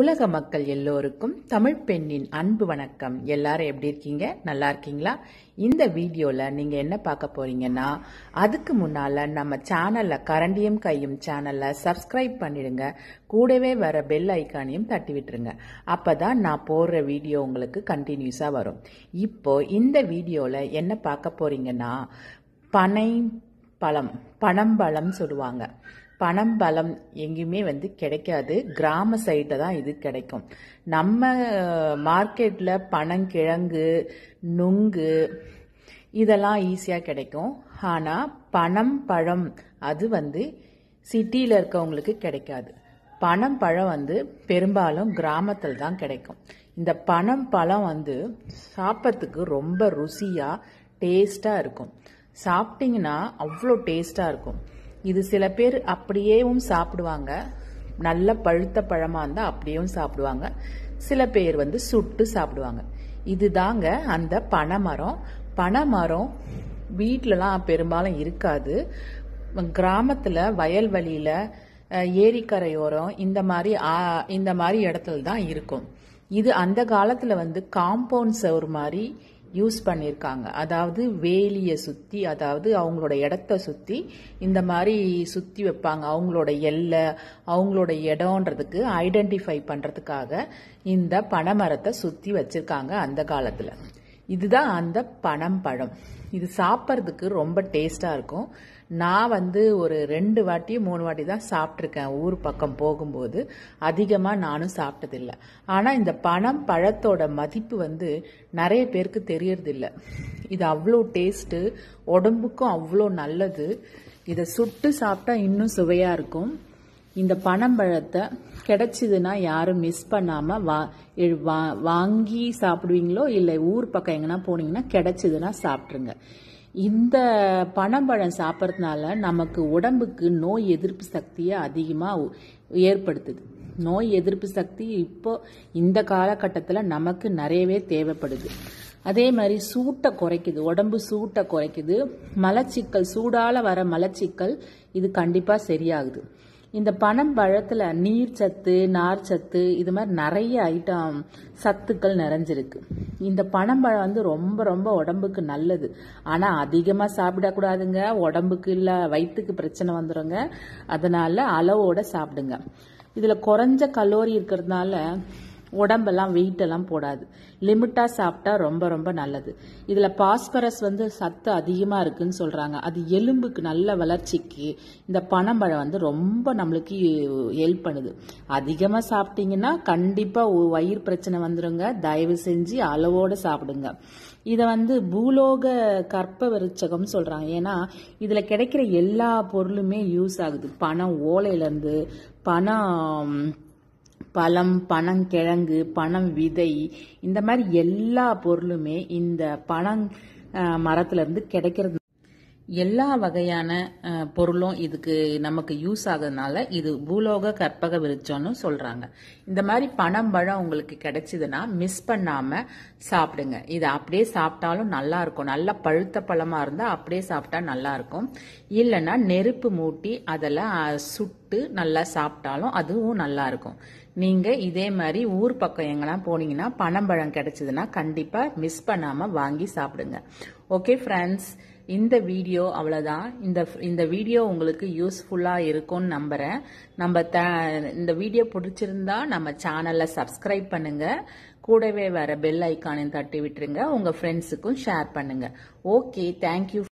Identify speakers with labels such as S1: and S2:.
S1: உலக மக்கள் எல்லோருக்கும் தமிழ் பெண்ணின் அன்பு வணக்கம் எல்லாரும் எப்படி இருக்கீங்க நல்லா இருக்கீங்களா இந்த வீடியோவில் நீங்கள் என்ன பார்க்க போறீங்கன்னா அதுக்கு முன்னால் நம்ம சேனலில் கரண்டியம் கையும் சேனலில் சப்ஸ்கிரைப் பண்ணிடுங்க கூடவே வர பெல் ஐக்கானையும் தட்டி விட்டுருங்க அப்போ தான் நான் போடுற வீடியோ உங்களுக்கு கண்டினியூஸாக வரும் இப்போ இந்த வீடியோவில் என்ன பார்க்க போறீங்கன்னா பனை பழம் பனம்பழம் சொல்லுவாங்க பணம் பலம் எங்கேயுமே வந்து கிடைக்காது கிராம சைட்டில் தான் இது கிடைக்கும் நம்ம மார்க்கெட்டில் பனங்கிழங்கு நுங்கு இதெல்லாம் ஈஸியாக கிடைக்கும் ஆனால் பணம் பழம் அது வந்து சிட்டியில் இருக்கவங்களுக்கு கிடைக்காது பணம் பழம் வந்து பெரும்பாலும் கிராமத்தில் தான் கிடைக்கும் இந்த பணம் பழம் வந்து சாப்பிட்றதுக்கு ரொம்ப ருசியாக டேஸ்ட்டாக இருக்கும் சாப்பிட்டிங்கன்னா அவ்வளோ டேஸ்ட்டாக இருக்கும் இது சில பேர் அப்படியேவும் சாப்பிடுவாங்க நல்ல பழுத்த பழமாக இருந்தால் அப்படியேவும் சாப்பிடுவாங்க சில பேர் வந்து சுட்டு சாப்பிடுவாங்க இது தாங்க அந்த பனைமரம் பனைமரம் வீட்டிலலாம் பெரும்பாலும் இருக்காது கிராமத்தில் வயல்வெளியில் ஏரிக்கரையோரம் இந்த மாதிரி இந்த மாதிரி இடத்துல தான் இருக்கும் இது அந்த காலத்தில் வந்து காம்பவுண்ட் சவர் மாதிரி யூஸ் பண்ணியிருக்காங்க அதாவது வேலியை சுற்றி அதாவது அவங்களோட இடத்த சுற்றி இந்த மாதிரி சுற்றி வைப்பாங்க அவங்களோட எல்லை அவங்களோட இடம்ன்றதுக்கு ஐடென்டிஃபை பண்ணுறதுக்காக இந்த பனைமரத்தை சுற்றி வச்சுருக்காங்க அந்த காலத்தில் இதுதான் அந்த பனம் பழம் இது சாப்பிட்றதுக்கு ரொம்ப டேஸ்ட்டாக இருக்கும் நான் வந்து ஒரு ரெண்டு வாட்டி மூணு வாட்டி தான் சாப்பிட்ருக்கேன் ஊர் பக்கம் போகும்போது அதிகமாக நானும் சாப்பிட்டதில்லை ஆனால் இந்த பணம் பழத்தோட மதிப்பு வந்து நிறைய பேருக்கு தெரியறதில்ல இது அவ்வளோ டேஸ்ட்டு உடம்புக்கும் அவ்வளோ நல்லது இதை சுட்டு சாப்பிட்டா இன்னும் சுவையாக இருக்கும் இந்த பனம்பழத்தை கிடைச்சிதுன்னா யாரும் மிஸ் பண்ணாமல் வா வாங்கி சாப்பிடுவீங்களோ இல்லை ஊர் பக்கம் எங்கன்னா போனீங்கன்னா கிடைச்சிதுன்னா சாப்பிட்ருங்க இந்த பனம்பழம் சாப்பிட்றதுனால நமக்கு உடம்புக்கு நோய் எதிர்ப்பு சக்தியை அதிகமாக ஏற்படுத்துது நோய் எதிர்ப்பு சக்தி இப்போ இந்த காலகட்டத்தில் நமக்கு நிறையவே தேவைப்படுது அதே மாதிரி சூட்டை குறைக்குது உடம்பு சூட்டை குறைக்குது மலச்சிக்கல் சூடால் வர மலச்சிக்கல் இது கண்டிப்பாக சரியாகுது இந்த பனம்பழத்தில் நீர் சத்து நார் சத்து இது மாதிரி நிறைய ஐட்டம் சத்துக்கள் நிறைஞ்சிருக்கு இந்த பனம்பழம் வந்து ரொம்ப ரொம்ப உடம்புக்கு நல்லது ஆனால் அதிகமாக சாப்பிடக்கூடாதுங்க உடம்புக்கு இல்லை வயிற்றுக்கு பிரச்சனை வந்துடுங்க அதனால் அளவோடு சாப்பிடுங்க இதில் குறைஞ்ச கலோரி இருக்கிறதுனால உடம்பெல்லாம் வெயிட்டெல்லாம் போடாது லிமிட்டாக சாப்பிட்டா ரொம்ப ரொம்ப நல்லது இதில் பாஸ்பரஸ் வந்து சத்து அதிகமாக இருக்குன்னு சொல்கிறாங்க அது எலும்புக்கு நல்ல வளர்ச்சிக்கு இந்த பனம்பழம் வந்து ரொம்ப நம்மளுக்கு ஹெல்ப் பண்ணுது அதிகமாக சாப்பிட்டீங்கன்னா கண்டிப்பாக வயிறு பிரச்சனை வந்துடுங்க தயவு செஞ்சு அளவோடு சாப்பிடுங்க இதை வந்து பூலோக கற்ப விருச்சகம்னு சொல்கிறாங்க ஏன்னா இதில் கிடைக்கிற எல்லா பொருளுமே யூஸ் ஆகுது பணம் ஓலையிலேருந்து பணம் பழம் பனங்கிழங்கு பனம் விதை இந்த மாதிரி எல்லா பொருளுமே இந்த பனங் மரத்துலேருந்து கிடைக்கிறது எல்லா வகையான பொருளும் இதுக்கு நமக்கு யூஸ் ஆகுறதுனால இது பூலோக கற்பக விருச்சம்னு சொல்கிறாங்க இந்த மாதிரி பனம்பழம் உங்களுக்கு கிடைச்சதுன்னா மிஸ் பண்ணாமல் சாப்பிடுங்க இதை அப்படியே சாப்பிட்டாலும் நல்லா இருக்கும் நல்லா பழுத்த பழமாக இருந்தால் அப்படியே சாப்பிட்டா நல்லா இருக்கும் இல்லைன்னா நெருப்பு மூட்டி அதில் சுட்டு சுட்டு நல்லா சாப்பிட்டாலும் அதுவும் நல்லா இருக்கும் நீங்க இதே மாதிரி ஊர் பக்கம் எங்கெல்லாம் போனீங்கன்னா பனம்பழம் கிடைச்சதுன்னா கண்டிப்பா மிஸ் பண்ணாம வாங்கி சாப்பிடுங்க ஓகே ஃப்ரெண்ட்ஸ் இந்த வீடியோ அவ்வளோதான் இந்த இந்த வீடியோ உங்களுக்கு யூஸ்ஃபுல்லாக இருக்கும்னு நம்புகிறேன் நம்ம த இந்த வீடியோ பிடிச்சிருந்தா நம்ம சேனலை சப்ஸ்கிரைப் பண்ணுங்கள் கூடவே வர பெல் ஐக்கானையும் தட்டி விட்டுருங்க உங்கள் ஃப்ரெண்ட்ஸுக்கும் ஷேர் பண்ணுங்கள் ஓகே தேங்க்யூ